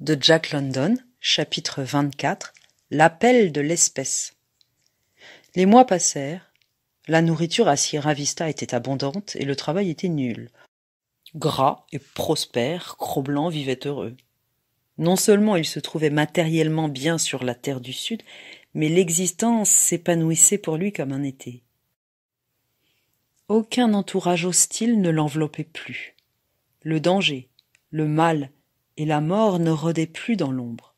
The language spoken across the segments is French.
de Jack London, chapitre 24 L'appel de l'espèce. Les mois passèrent. La nourriture à Sierra Vista était abondante et le travail était nul. Gras et prospère, croblant vivait heureux. Non seulement il se trouvait matériellement bien sur la terre du Sud, mais l'existence s'épanouissait pour lui comme un été. Aucun entourage hostile ne l'enveloppait plus. Le danger, le mal, et la mort ne rôdait plus dans l'ombre.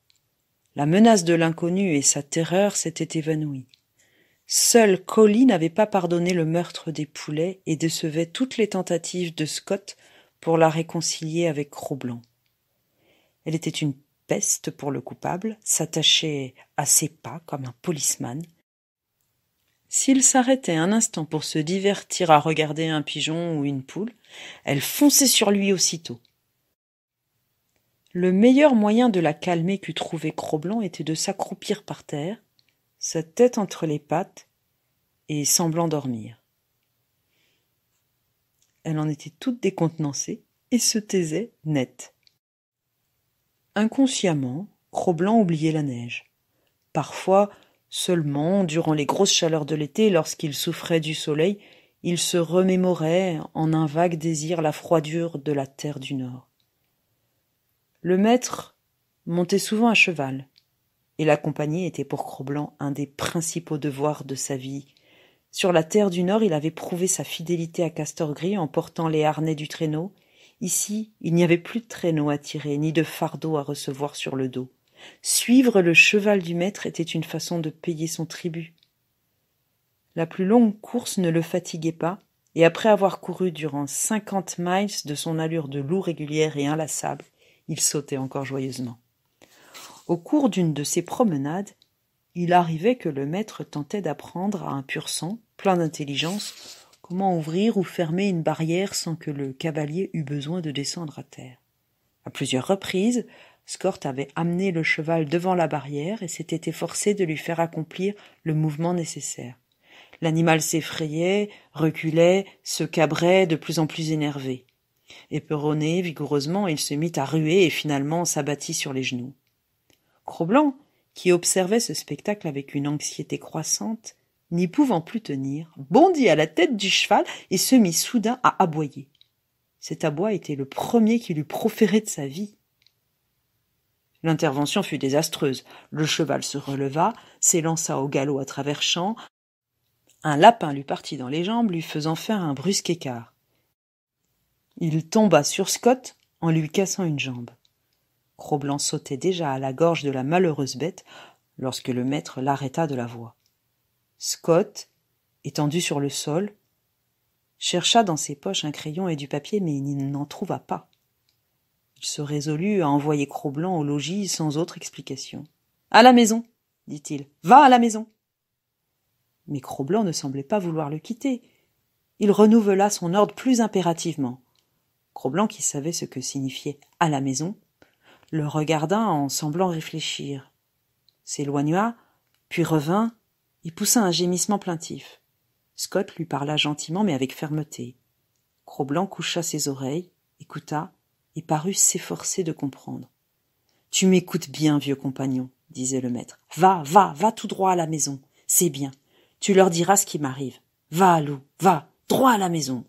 La menace de l'inconnu et sa terreur s'étaient évanouies. Seule Collie n'avait pas pardonné le meurtre des poulets et décevait toutes les tentatives de Scott pour la réconcilier avec cro Elle était une peste pour le coupable, s'attachait à ses pas comme un policeman. S'il s'arrêtait un instant pour se divertir à regarder un pigeon ou une poule, elle fonçait sur lui aussitôt. Le meilleur moyen de la calmer qu'eût trouvé Croblan était de s'accroupir par terre, sa tête entre les pattes, et semblant dormir. Elle en était toute décontenancée et se taisait net. Inconsciemment, cro oubliait la neige. Parfois, seulement, durant les grosses chaleurs de l'été, lorsqu'il souffrait du soleil, il se remémorait en un vague désir la froidure de la terre du Nord. Le maître montait souvent à cheval, et l'accompagner était pour Croblant un des principaux devoirs de sa vie. Sur la terre du Nord, il avait prouvé sa fidélité à Castor Gris en portant les harnais du traîneau. Ici, il n'y avait plus de traîneau à tirer, ni de fardeau à recevoir sur le dos. Suivre le cheval du maître était une façon de payer son tribut. La plus longue course ne le fatiguait pas, et après avoir couru durant cinquante miles de son allure de loup régulière et inlassable, il sautait encore joyeusement. Au cours d'une de ces promenades, il arrivait que le maître tentait d'apprendre à un pur sang, plein d'intelligence, comment ouvrir ou fermer une barrière sans que le cavalier eût besoin de descendre à terre. À plusieurs reprises, Scort avait amené le cheval devant la barrière et s'était efforcé de lui faire accomplir le mouvement nécessaire. L'animal s'effrayait, reculait, se cabrait de plus en plus énervé. Éperonné vigoureusement, il se mit à ruer et finalement s'abattit sur les genoux. cro qui observait ce spectacle avec une anxiété croissante, n'y pouvant plus tenir, bondit à la tête du cheval et se mit soudain à aboyer. Cet aboi était le premier qu'il eût proféré de sa vie. L'intervention fut désastreuse. Le cheval se releva, s'élança au galop à travers champs. Un lapin lui partit dans les jambes, lui faisant faire un brusque écart. Il tomba sur Scott en lui cassant une jambe. Croblant sautait déjà à la gorge de la malheureuse bête lorsque le maître l'arrêta de la voix. Scott, étendu sur le sol, chercha dans ses poches un crayon et du papier, mais il n'en trouva pas. Il se résolut à envoyer Croblant au logis sans autre explication. À la maison, dit-il. Va à la maison. Mais Croblant ne semblait pas vouloir le quitter. Il renouvela son ordre plus impérativement. Croblanc, qui savait ce que signifiait à la maison, le regarda en semblant réfléchir, s'éloigna, puis revint, et poussa un gémissement plaintif. Scott lui parla gentiment mais avec fermeté. Croblanc coucha ses oreilles, écouta, et parut s'efforcer de comprendre. Tu m'écoutes bien, vieux compagnon, disait le maître. Va, va, va tout droit à la maison. C'est bien. Tu leur diras ce qui m'arrive. Va, loup, va, droit à la maison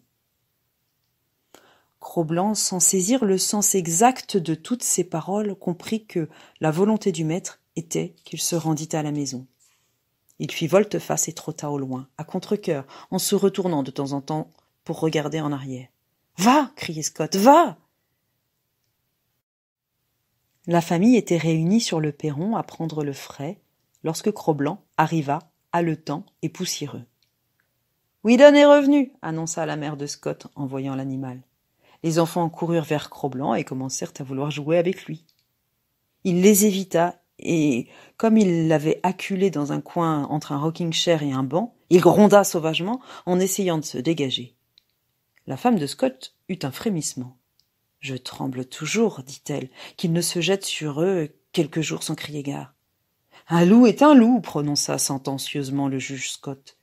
cro sans saisir le sens exact de toutes ces paroles, comprit que la volonté du maître était qu'il se rendît à la maison. Il fit volte-face et trotta au loin, à contre coeur en se retournant de temps en temps pour regarder en arrière. Va criait Scott, va La famille était réunie sur le perron à prendre le frais lorsque Croblant arriva, haletant et poussiéreux. Whedon est revenu, annonça la mère de Scott en voyant l'animal. Les enfants coururent vers cro et commencèrent à vouloir jouer avec lui. Il les évita et, comme il l'avait acculé dans un coin entre un rocking-chair et un banc, il gronda sauvagement en essayant de se dégager. La femme de Scott eut un frémissement. Je tremble toujours, dit-elle, qu'il ne se jette sur eux quelques jours sans crier gare. Un loup est un loup, prononça sentencieusement le juge Scott.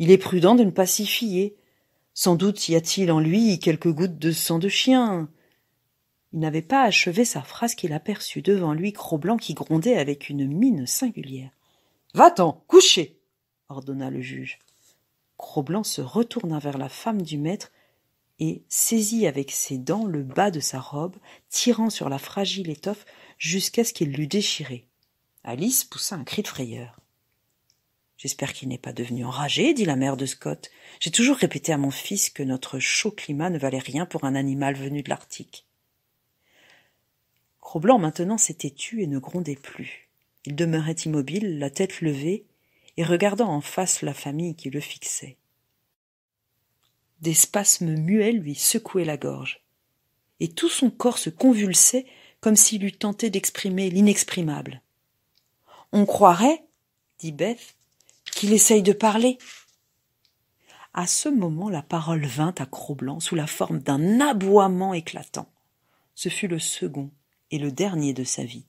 Il est prudent de ne pas s'y fier. Sans doute y a-t-il en lui quelques gouttes de sang de chien. Il n'avait pas achevé sa phrase qu'il aperçut devant lui cro qui grondait avec une mine singulière. Va-t'en, couchez !» ordonna le juge. cro se retourna vers la femme du maître et saisit avec ses dents le bas de sa robe, tirant sur la fragile étoffe jusqu'à ce qu'il l'eût déchirée. Alice poussa un cri de frayeur. J'espère qu'il n'est pas devenu enragé, dit la mère de Scott. J'ai toujours répété à mon fils que notre chaud climat ne valait rien pour un animal venu de l'Arctique. Gros maintenant s'était tu et ne grondait plus. Il demeurait immobile, la tête levée, et regardant en face la famille qui le fixait. Des spasmes muets lui secouaient la gorge, et tout son corps se convulsait comme s'il eût tenté d'exprimer l'inexprimable. On croirait, dit Beth, qu'il essaye de parler. À ce moment, la parole vint à Croblant sous la forme d'un aboiement éclatant. Ce fut le second et le dernier de sa vie.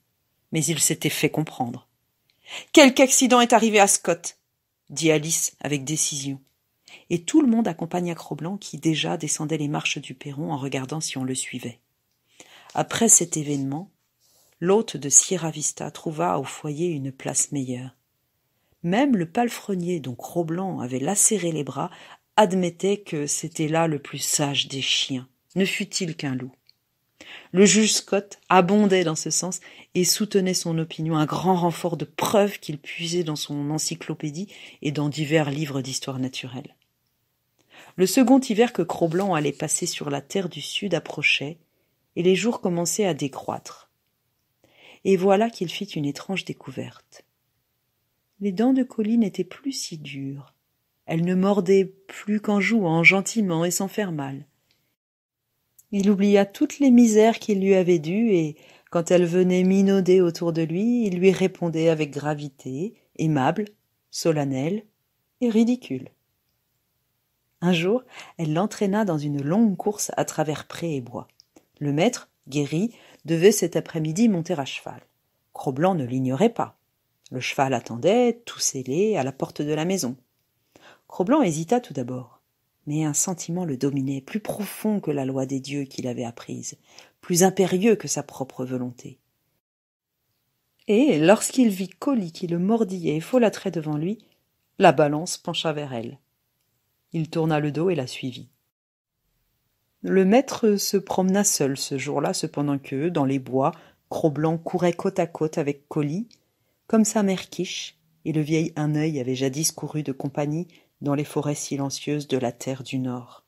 Mais il s'était fait comprendre. Quelque accident est arrivé à Scott, dit Alice avec décision. Et tout le monde accompagna Croblant qui déjà descendait les marches du perron en regardant si on le suivait. Après cet événement, l'hôte de Sierra Vista trouva au foyer une place meilleure. Même le palefrenier, dont croblant avait lacéré les bras, admettait que c'était là le plus sage des chiens, ne fut il qu'un loup. Le juge Scott abondait dans ce sens et soutenait son opinion, un grand renfort de preuves qu'il puisait dans son encyclopédie et dans divers livres d'histoire naturelle. Le second hiver que Croblant allait passer sur la terre du Sud approchait, et les jours commençaient à décroître. Et voilà qu'il fit une étrange découverte les dents de Colline n'étaient plus si dures. Elle ne mordait plus qu'en jouant gentiment et sans faire mal. Il oublia toutes les misères qu'il lui avait dues et, quand elle venait minauder autour de lui, il lui répondait avec gravité, aimable, solennelle et ridicule. Un jour, elle l'entraîna dans une longue course à travers prés et bois. Le maître, guéri, devait cet après-midi monter à cheval. Croblant ne l'ignorait pas. Le cheval attendait, tout scellé, à la porte de la maison. Croblant hésita tout d'abord, mais un sentiment le dominait, plus profond que la loi des dieux qu'il avait apprise, plus impérieux que sa propre volonté. Et lorsqu'il vit Colis qui le mordillait et folâtrait devant lui, la balance pencha vers elle. Il tourna le dos et la suivit. Le maître se promena seul ce jour-là, cependant que, dans les bois, Croblant courait côte à côte avec Colis comme sa mère Quiche, et le vieil Un œil avait jadis couru de compagnie dans les forêts silencieuses de la terre du Nord.